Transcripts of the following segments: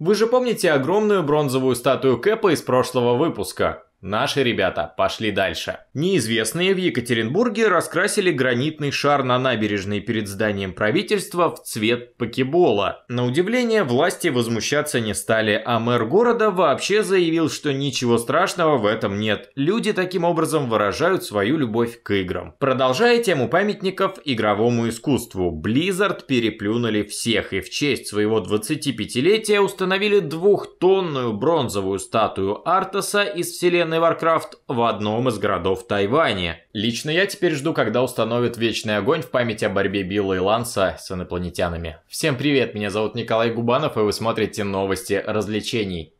Вы же помните огромную бронзовую статую Кэпа из прошлого выпуска? Наши ребята пошли дальше. Неизвестные в Екатеринбурге раскрасили гранитный шар на набережной перед зданием правительства в цвет покебола. На удивление, власти возмущаться не стали, а мэр города вообще заявил, что ничего страшного в этом нет. Люди таким образом выражают свою любовь к играм. Продолжая тему памятников игровому искусству, Blizzard переплюнули всех и в честь своего 25-летия установили двухтонную бронзовую статую Артаса из вселенной современный Warcraft в одном из городов Тайваня. Лично я теперь жду, когда установят вечный огонь в память о борьбе Билла и Ланса с инопланетянами. Всем привет, меня зовут Николай Губанов, и вы смотрите новости развлечений.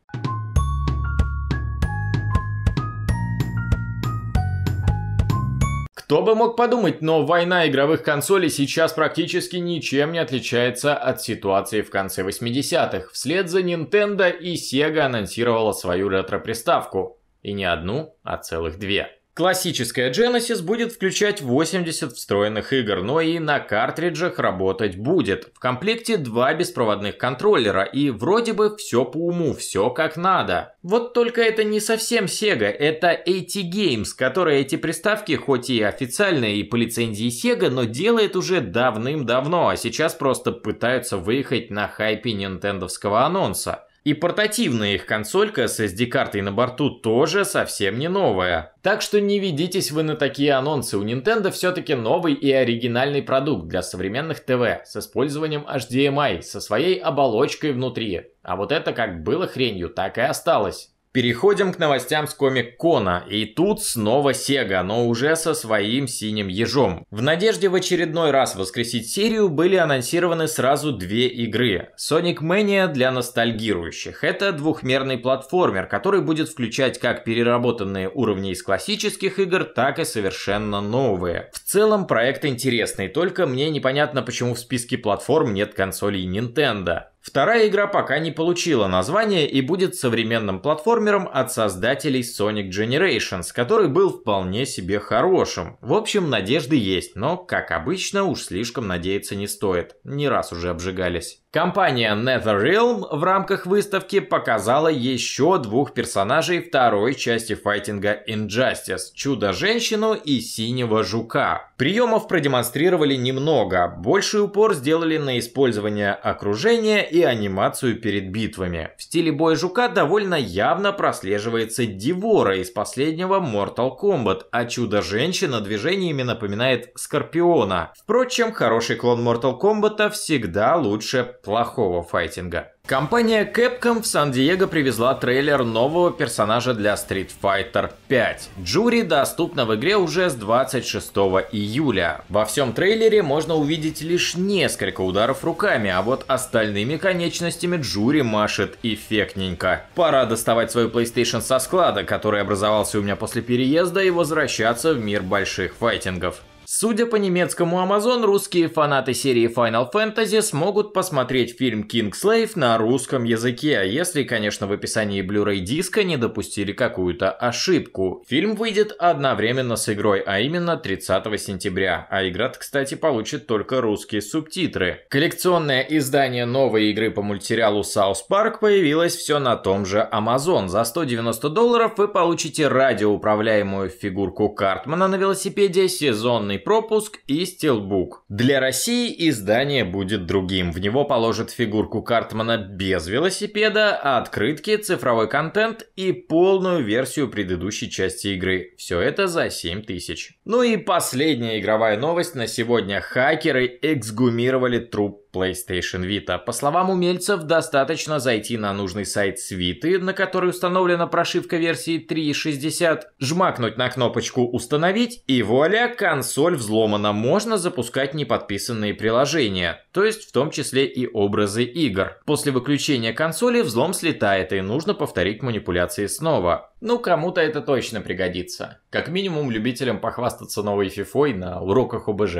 Кто бы мог подумать, но война игровых консолей сейчас практически ничем не отличается от ситуации в конце 80-х. Вслед за Nintendo и Sega анонсировала свою ретро-приставку. И не одну, а целых две. Классическая Genesis будет включать 80 встроенных игр, но и на картриджах работать будет. В комплекте два беспроводных контроллера, и вроде бы все по уму, все как надо. Вот только это не совсем Sega, это AT Games, которая эти приставки, хоть и официальные и по лицензии Sega, но делает уже давным-давно, а сейчас просто пытаются выехать на хайпе нинтендовского анонса. И портативная их консолька с SD-картой на борту тоже совсем не новая. Так что не ведитесь вы на такие анонсы. У Nintendo все-таки новый и оригинальный продукт для современных ТВ с использованием HDMI, эм со своей оболочкой внутри. А вот это как было хренью, так и осталось. Переходим к новостям с Комик-Кона, и тут снова Sega, но уже со своим синим ежом. В надежде в очередной раз воскресить серию были анонсированы сразу две игры. Sonic Mania для ностальгирующих. Это двухмерный платформер, который будет включать как переработанные уровни из классических игр, так и совершенно новые. В целом проект интересный, только мне непонятно, почему в списке платформ нет консолей Nintendo. Вторая игра пока не получила название и будет современным платформером от создателей Sonic Generations, который был вполне себе хорошим. В общем, надежды есть, но, как обычно, уж слишком надеяться не стоит. Не раз уже обжигались. Компания NetherRealm в рамках выставки показала еще двух персонажей второй части файтинга Injustice – Чудо-женщину и Синего Жука. Приемов продемонстрировали немного, больший упор сделали на использование окружения и анимацию перед битвами. В стиле боя Жука довольно явно прослеживается Дивора из последнего Mortal Kombat, а Чудо-женщина движениями напоминает Скорпиона. Впрочем, хороший клон Mortal Kombat всегда лучше плохого файтинга. Компания Capcom в Сан-Диего привезла трейлер нового персонажа для Street Fighter 5. Джури доступна в игре уже с 26 июля. Во всем трейлере можно увидеть лишь несколько ударов руками, а вот остальными конечностями Джури машет эффектненько. Пора доставать свою PlayStation со склада, который образовался у меня после переезда, и возвращаться в мир больших файтингов. Судя по немецкому Amazon, русские фанаты серии Final Fantasy смогут посмотреть фильм King Slave на русском языке, а если, конечно, в описании Blu-ray диска не допустили какую-то ошибку. Фильм выйдет одновременно с игрой, а именно 30 сентября, а игра, кстати, получит только русские субтитры. Коллекционное издание новой игры по мультсериалу South Park появилось все на том же Amazon. За 190 долларов вы получите радиоуправляемую фигурку Картмана на велосипеде, сезонный пропуск и стилбук. Для России издание будет другим. В него положат фигурку Картмана без велосипеда, открытки, цифровой контент и полную версию предыдущей части игры. Все это за 7000. Ну и последняя игровая новость на сегодня. Хакеры эксгумировали труп PlayStation Vita. По словам умельцев, достаточно зайти на нужный сайт Свиты, на который установлена прошивка версии 3.60, жмакнуть на кнопочку «Установить» и вуаля, консоль взломана, можно запускать неподписанные приложения, то есть в том числе и образы игр. После выключения консоли взлом слетает и нужно повторить манипуляции снова. Ну, кому-то это точно пригодится. Как минимум любителям похвастаться новой фифой на уроках ОБЖ.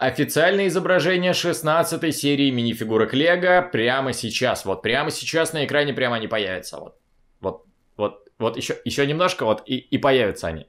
Официальное изображение 16 серии минифигурок Лего прямо сейчас. Вот прямо сейчас на экране прямо они появятся. Вот, вот, вот, вот еще, еще немножко вот и, и появятся они.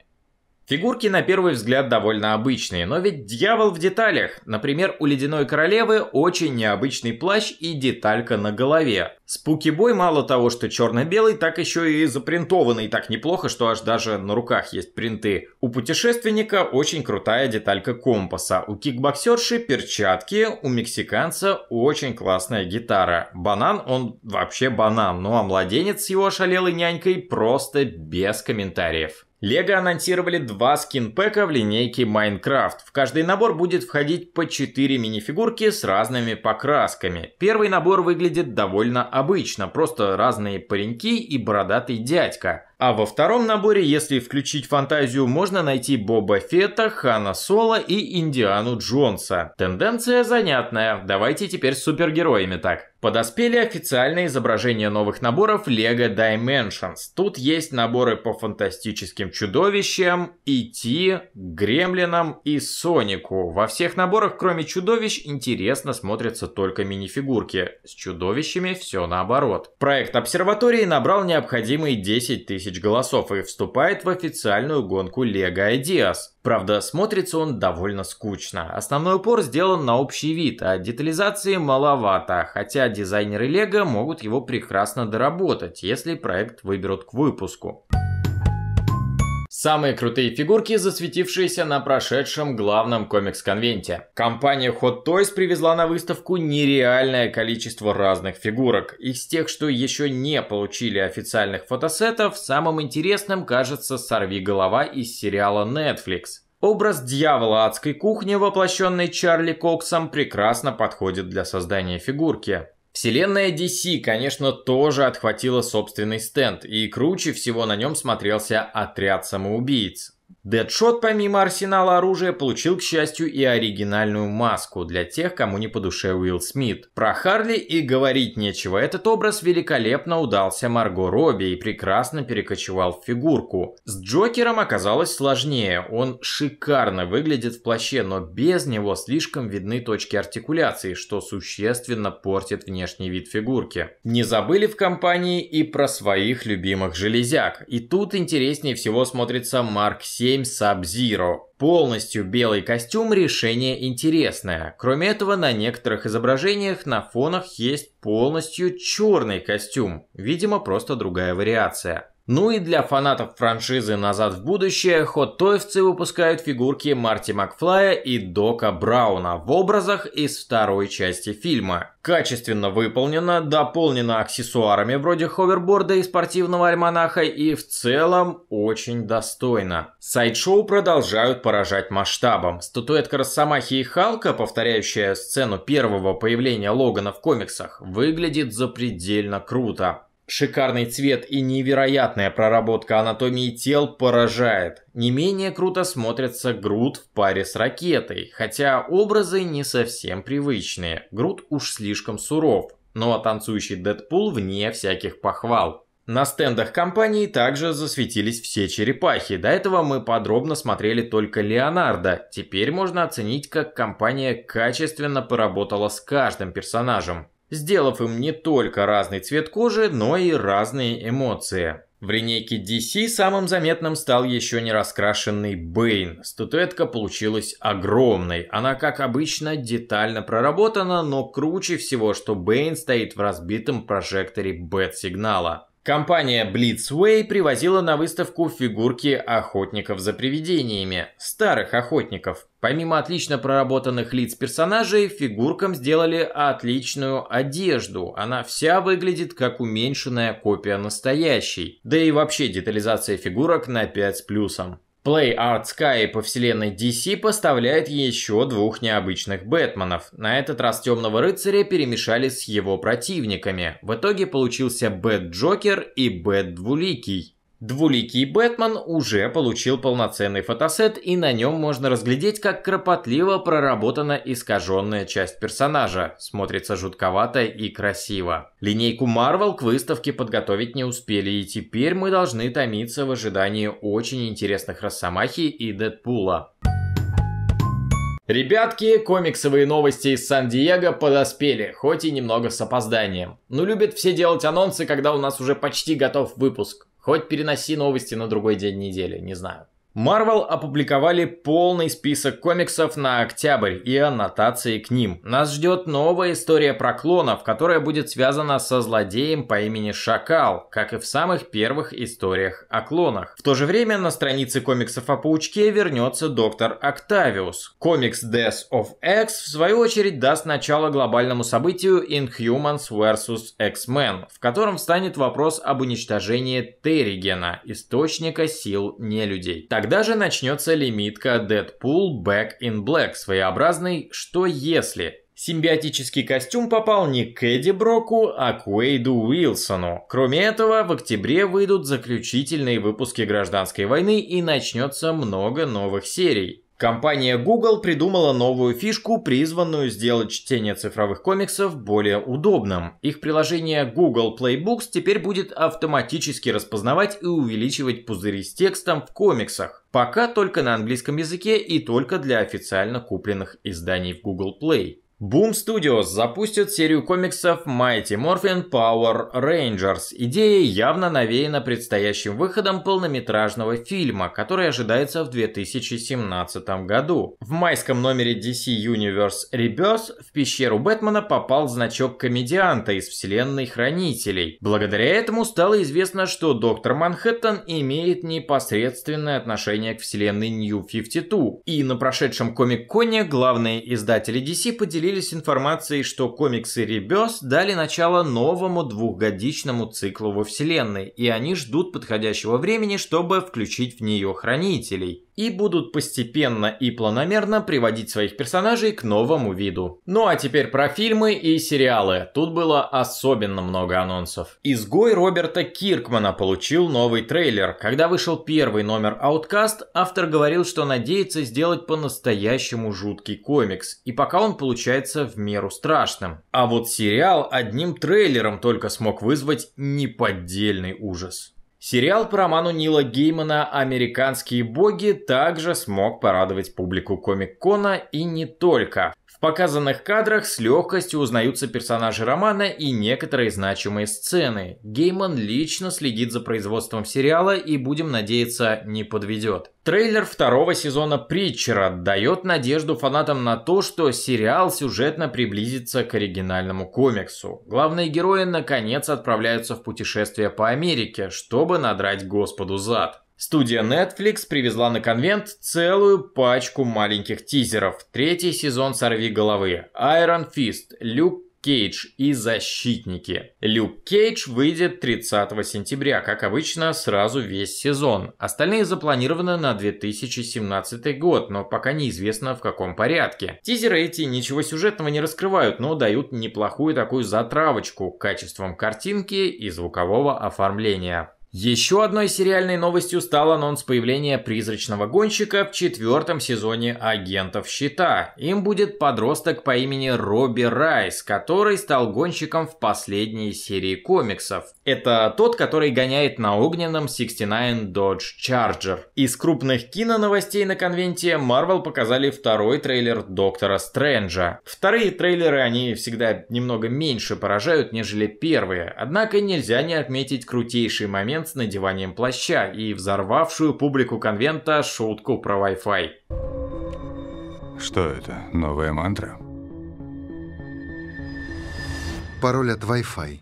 Фигурки на первый взгляд довольно обычные, но ведь дьявол в деталях. Например, у Ледяной Королевы очень необычный плащ и деталька на голове. Спуки-бой мало того, что черно-белый, так еще и запринтованный так неплохо, что аж даже на руках есть принты. У путешественника очень крутая деталька компаса, у кикбоксерши перчатки, у мексиканца очень классная гитара. Банан, он вообще банан, ну а младенец с его шалелой нянькой просто без комментариев. Лего анонсировали два скинпэка в линейке Minecraft. В каждый набор будет входить по 4 минифигурки с разными покрасками. Первый набор выглядит довольно обычно, просто разные пареньки и бородатый дядька. А во втором наборе, если включить фантазию, можно найти Боба Фета, Хана Соло и Индиану Джонса. Тенденция занятная. Давайте теперь с супергероями так. Подоспели официальные изображения новых наборов LEGO Dimensions. Тут есть наборы по фантастическим чудовищам, Ити, Гремлинам и Сонику. Во всех наборах, кроме чудовищ, интересно смотрятся только минифигурки. С чудовищами все наоборот. Проект обсерватории набрал необходимые 10 тысяч тысяч голосов и вступает в официальную гонку Лего Ideas. Правда, смотрится он довольно скучно. Основной упор сделан на общий вид, а детализации маловато, хотя дизайнеры Лего могут его прекрасно доработать, если проект выберут к выпуску. Самые крутые фигурки, засветившиеся на прошедшем главном комикс-конвенте. Компания Hot Toys привезла на выставку нереальное количество разных фигурок. Из тех, что еще не получили официальных фотосетов, самым интересным кажется «Сорви голова» из сериала Netflix. Образ дьявола адской кухни, воплощенный Чарли Коксом, прекрасно подходит для создания фигурки. Вселенная DC, конечно, тоже отхватила собственный стенд, и круче всего на нем смотрелся отряд самоубийц. Дэдшот помимо арсенала оружия получил, к счастью, и оригинальную маску для тех, кому не по душе Уилл Смит. Про Харли и говорить нечего, этот образ великолепно удался Марго Робби и прекрасно перекочевал в фигурку. С Джокером оказалось сложнее, он шикарно выглядит в плаще, но без него слишком видны точки артикуляции, что существенно портит внешний вид фигурки. Не забыли в компании и про своих любимых железяк. И тут интереснее всего смотрится Марк 7 7 Sub-Zero. Полностью белый костюм решение интересное. Кроме этого, на некоторых изображениях на фонах есть полностью черный костюм. Видимо, просто другая вариация. Ну и для фанатов франшизы «Назад в будущее» хоттоевцы выпускают фигурки Марти Макфлая и Дока Брауна в образах из второй части фильма. Качественно выполнено, дополнено аксессуарами вроде ховерборда и спортивного альманаха и в целом очень достойно. Сайдшоу продолжают поражать масштабом. Статуэтка Росомахи и Халка, повторяющая сцену первого появления Логана в комиксах, выглядит запредельно круто. Шикарный цвет и невероятная проработка анатомии тел поражает. Не менее круто смотрится Грут в паре с ракетой, хотя образы не совсем привычные. Грут уж слишком суров, но ну а танцующий Дэдпул вне всяких похвал. На стендах компании также засветились все черепахи. До этого мы подробно смотрели только Леонардо. Теперь можно оценить, как компания качественно поработала с каждым персонажем сделав им не только разный цвет кожи, но и разные эмоции. В линейке DC самым заметным стал еще не раскрашенный Бэйн. Статуэтка получилась огромной. Она, как обычно, детально проработана, но круче всего, что Бэйн стоит в разбитом прожекторе бэт-сигнала. Компания Blitzway привозила на выставку фигурки охотников за привидениями, старых охотников. Помимо отлично проработанных лиц персонажей, фигуркам сделали отличную одежду. Она вся выглядит как уменьшенная копия настоящей. Да и вообще детализация фигурок на 5 с плюсом. Play Art Sky по вселенной DC поставляет еще двух необычных Бэтменов. На этот раз Темного Рыцаря перемешали с его противниками. В итоге получился Бэт Джокер и Бэт Двуликий. Двуликий Бэтмен уже получил полноценный фотосет, и на нем можно разглядеть, как кропотливо проработана искаженная часть персонажа. Смотрится жутковато и красиво. Линейку Marvel к выставке подготовить не успели, и теперь мы должны томиться в ожидании очень интересных Росомахи и Дэдпула. Ребятки, комиксовые новости из Сан-Диего подоспели, хоть и немного с опозданием. Но ну, любят все делать анонсы, когда у нас уже почти готов выпуск. Хоть переноси новости на другой день недели, не знаю. Marvel опубликовали полный список комиксов на октябрь и аннотации к ним. Нас ждет новая история про клонов, которая будет связана со злодеем по имени Шакал, как и в самых первых историях о клонах. В то же время на странице комиксов о Паучке вернется доктор Октавиус. Комикс Death of X в свою очередь даст начало глобальному событию Inhumans vs. X-Men, в котором встанет вопрос об уничтожении Терригена, источника сил нелюдей. Когда же начнется лимитка Deadpool Back in Black, своеобразный «Что если?». Симбиотический костюм попал не к Эдди Броку, а к Уэйду Уилсону. Кроме этого, в октябре выйдут заключительные выпуски «Гражданской войны» и начнется много новых серий. Компания Google придумала новую фишку, призванную сделать чтение цифровых комиксов более удобным. Их приложение Google Playbooks теперь будет автоматически распознавать и увеличивать пузыри с текстом в комиксах. Пока только на английском языке и только для официально купленных изданий в Google Play. Boom Studios запустит серию комиксов Mighty Morphin Power Rangers. Идея явно навеяна предстоящим выходом полнометражного фильма, который ожидается в 2017 году. В майском номере DC Universe Rebirth в пещеру Бэтмена попал значок комедианта из вселенной Хранителей. Благодаря этому стало известно, что Доктор Манхэттен имеет непосредственное отношение к вселенной New 52. И на прошедшем Комик-Коне главные издатели DC поделились поделились информацией, что комиксы Ребес дали начало новому двухгодичному циклу во вселенной, и они ждут подходящего времени, чтобы включить в нее хранителей, и будут постепенно и планомерно приводить своих персонажей к новому виду. Ну а теперь про фильмы и сериалы. Тут было особенно много анонсов. «Изгой» Роберта Киркмана получил новый трейлер. Когда вышел первый номер «Ауткаст», автор говорил, что надеется сделать по-настоящему жуткий комикс, и пока он получает является в меру страшным. А вот сериал одним трейлером только смог вызвать неподдельный ужас. Сериал по роману Нила Геймана «Американские боги» также смог порадовать публику Комик-Кона и не только. В показанных кадрах с легкостью узнаются персонажи романа и некоторые значимые сцены. Гейман лично следит за производством сериала и, будем надеяться, не подведет. Трейлер второго сезона «Притчера» дает надежду фанатам на то, что сериал сюжетно приблизится к оригинальному комиксу. Главные герои наконец отправляются в путешествие по Америке, чтобы надрать Господу зад. Студия Netflix привезла на конвент целую пачку маленьких тизеров. Третий сезон «Сорви головы», Iron Fist, Люк Кейдж и Защитники. Люк Кейдж выйдет 30 сентября, как обычно, сразу весь сезон. Остальные запланированы на 2017 год, но пока неизвестно в каком порядке. Тизеры эти ничего сюжетного не раскрывают, но дают неплохую такую затравочку качеством картинки и звукового оформления. Еще одной сериальной новостью стал анонс появления призрачного гонщика в четвертом сезоне «Агентов Щита». Им будет подросток по имени Робби Райс, который стал гонщиком в последней серии комиксов. Это тот, который гоняет на огненном 69 Dodge Charger. Из крупных киноновостей на конвенте Marvel показали второй трейлер Доктора Стрэнджа. Вторые трейлеры, они всегда немного меньше поражают, нежели первые. Однако нельзя не отметить крутейший момент момент с надеванием плаща и взорвавшую публику конвента шутку про Wi-Fi. Что это? Новая мантра? Пароль от Wi-Fi.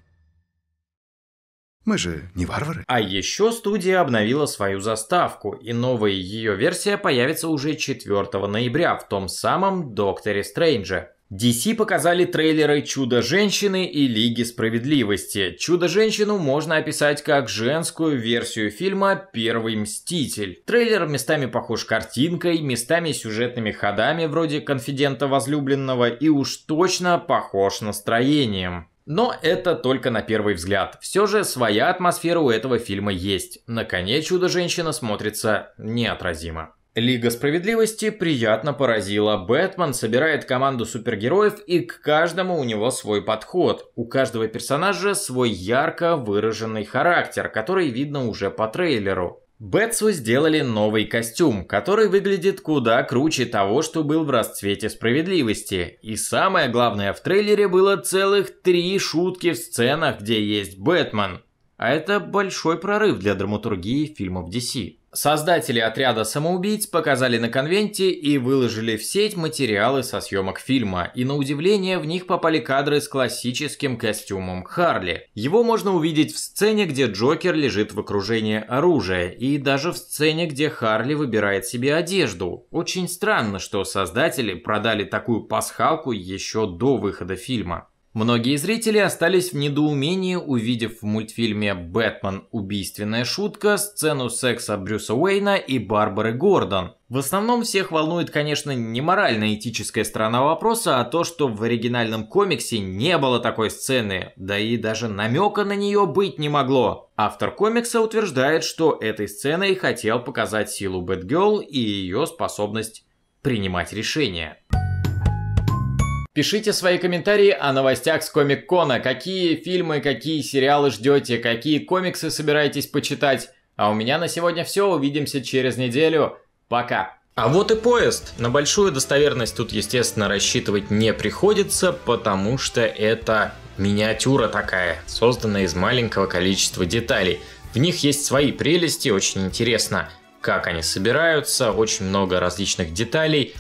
Мы же не варвары. А еще студия обновила свою заставку, и новая ее версия появится уже 4 ноября в том самом Докторе Стрэнджа. DC показали трейлеры «Чудо-женщины» и «Лиги справедливости». «Чудо-женщину» можно описать как женскую версию фильма «Первый мститель». Трейлер местами похож картинкой, местами сюжетными ходами вроде «Конфидента возлюбленного» и уж точно похож настроением. Но это только на первый взгляд. Все же своя атмосфера у этого фильма есть. На коне «Чудо-женщина» смотрится неотразимо. Лига справедливости приятно поразила. Бэтмен собирает команду супергероев, и к каждому у него свой подход. У каждого персонажа свой ярко выраженный характер, который видно уже по трейлеру. Бэтсу сделали новый костюм, который выглядит куда круче того, что был в расцвете справедливости. И самое главное, в трейлере было целых три шутки в сценах, где есть Бэтмен. А это большой прорыв для драматургии фильмов DC. Создатели отряда самоубийц показали на конвенте и выложили в сеть материалы со съемок фильма, и на удивление в них попали кадры с классическим костюмом Харли. Его можно увидеть в сцене, где Джокер лежит в окружении оружия, и даже в сцене, где Харли выбирает себе одежду. Очень странно, что создатели продали такую пасхалку еще до выхода фильма. Многие зрители остались в недоумении, увидев в мультфильме «Бэтмен. Убийственная шутка» сцену секса Брюса Уэйна и Барбары Гордон. В основном всех волнует, конечно, не морально-этическая сторона вопроса, а то, что в оригинальном комиксе не было такой сцены, да и даже намека на нее быть не могло. Автор комикса утверждает, что этой сценой хотел показать силу Бэтгелл и ее способность принимать решения. Пишите свои комментарии о новостях с Комик-Кона, какие фильмы, какие сериалы ждете, какие комиксы собираетесь почитать. А у меня на сегодня все, увидимся через неделю. Пока! А вот и поезд. На большую достоверность тут, естественно, рассчитывать не приходится, потому что это миниатюра такая, созданная из маленького количества деталей. В них есть свои прелести, очень интересно, как они собираются, очень много различных деталей,